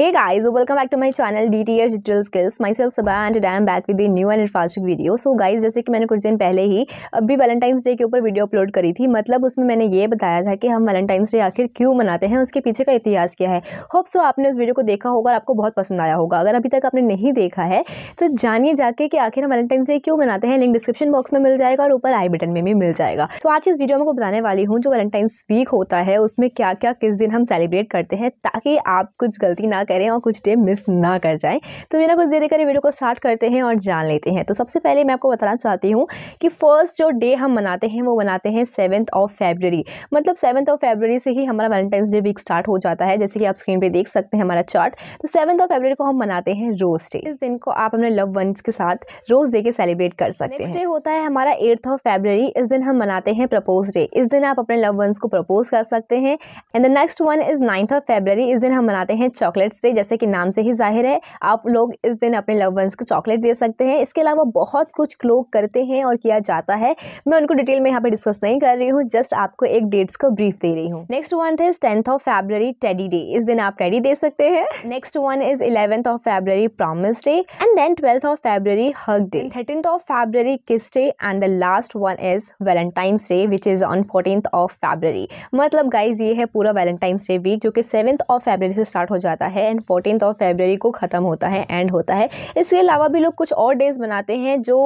Hey guys, welcome back to my channel DTF Digital Skills. Myself Sabah and today am back with a new and interesting video. So guys, जैसे कि मैंने कुछ दिन पहले ही अभी Valentine's day के ऊपर वीडियो अपलोड करी थी मतलब उसमें मैंने ये बताया था कि हम वैलेंटाइंस डे आखिर क्यों मनाते हैं उसके पीछे का इतिहास क्या है होप सो आपने उस वीडियो को देखा होगा और आपको बहुत पसंद आया होगा अगर अभी तक आपने नहीं देखा है तो जानिए जाके कि आखिर हम वैलेंटाइंस डे क्यों मनाते हैं लिंक डिस्क्रिप्शन बॉक्स में मिल जाएगा और ऊपर आई बटन में भी मिल जाएगा तो आज इस वीडियो में आपको बताने वाली हूँ जो वैलेंटाइंस वीक होता है उसमें क्या क्या किस दिन हम सेलिब्रेट करते हैं ताकि आप कुछ गलती ना ना करें और कुछ टिप मिस ना कर जाएँ तो मेरा कुछ देर करें वीडियो को स्टार्ट करते हैं और जान लेते हैं तो सबसे पहले मैं आपको बताना चाहती हूँ कि फ़र्स्ट जो डे हम मनाते हैं वो मनाते हैं सेवन्थ ऑफ फेबररी मतलब सेवन्थ ऑफ फेबररी से ही हमारा वैलेंटाइंस डे वीक स्टार्ट हो जाता है जैसे कि आप स्क्रीन पर देख सकते हैं हमारा चार्ट तो सेवन्थ ऑफ फेबररी को हम मनाते हैं रोज़ डे इस दिन को आप अपने लव वंस के साथ रोज़ डे के सेलिब्रेट कर सकते हैं नेक्स्ट डे होता है हमारा एट्थ ऑफ फेबररी इस दिन हम मनाते हैं प्रपोज डे इस दिन आप अपने लव वंस को प्रपोज कर सकते हैं and the next one is ninth of February इस दिन हम मनाते हैं चॉकलेट चॉकलेट्स डे जैसे कि नाम से ही जाहिर है आप लोग इस दिन अपने लव वंस को चॉकलेट दे सकते हैं इसके अलावा बहुत कुछ लोग करते हैं और किया जाता है मैं उनको डिटेल में यहाँ पर डिस्कस नहीं कर रही हूँ जस्ट आपको एक डेट्स को ब्रीफ दे रही हूँ next one is tenth of February teddy day इस दिन आप टेडी दे सकते हैं next one is eleventh of February promise day and then twelfth of February hug day thirteen of February kiss day and the last one is Valentine's day which is on fourteen of February मतलब guys ये है पूरा Valentine's day week जो कि seventh of February से start हो जाता है है एंड फोर्टीन ऑफ फेबररी को ख़त्म होता है एंड होता है इसके अलावा भी लोग कुछ और डेज़ बनाते हैं जो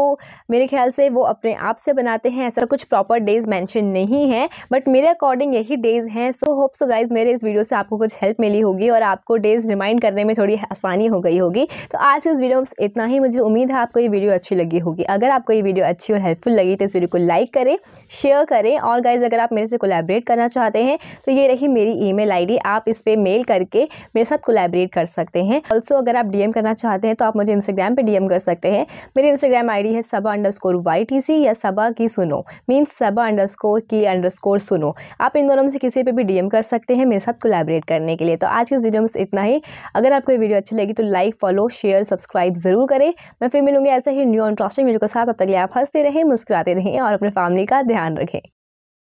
मेरे ख्याल से वो अपने आप से बनाते हैं ऐसा कुछ प्रॉपर डेज़ मैंशन नहीं है बट मेरे अकॉर्डिंग यही डेज़ हैं सो होप सो गाइज़ मेरे इस वीडियो से आपको कुछ हेल्प मिली होगी और आपको डेज़ रिमाइंड करने में थोड़ी आसानी हो गई होगी तो आज इस वीडियो में इतना ही मुझे उम्मीद है आपको ये वीडियो अच्छी लगी होगी अगर आपको ये वीडियो अच्छी और हेल्पफुल लगी तो इस वीडियो को लाइक करें शेयर करें और गाइज़ अगर आप मेरे से कोलैबोरेट करना चाहते हैं तो ये रही मेरी ईमेल आईडी आप इस पर मेल करके मेरे साथ कोलैब कोलेबरेट कर सकते हैं ऑल्सो अगर आप डीएम करना चाहते हैं तो आप मुझे इंस्टाग्राम पर डीएम कर सकते हैं मेरी इंस्टाग्राम आई है सबा अंडर या सबा की सुनो मीन्स सबा अंडर की अंडर स्कोर सुनो आप इन दोनों में से किसी पर भी डीएम कर सकते हैं मेरे साथ कोलेबरेट करने के लिए तो आज के वीडियो में इतना ही अगर आपको वीडियो अच्छी लगी तो लाइक फॉलो शेयर सब्सक्राइब जरूर करें मैं फिर मिलूंगी ऐसे ही न्यू इंटरेस्टिंग वीडियो के साथ अब तक आप हंसते रहें मुस्कुराते रहें और अपने फैमिली का ध्यान रखें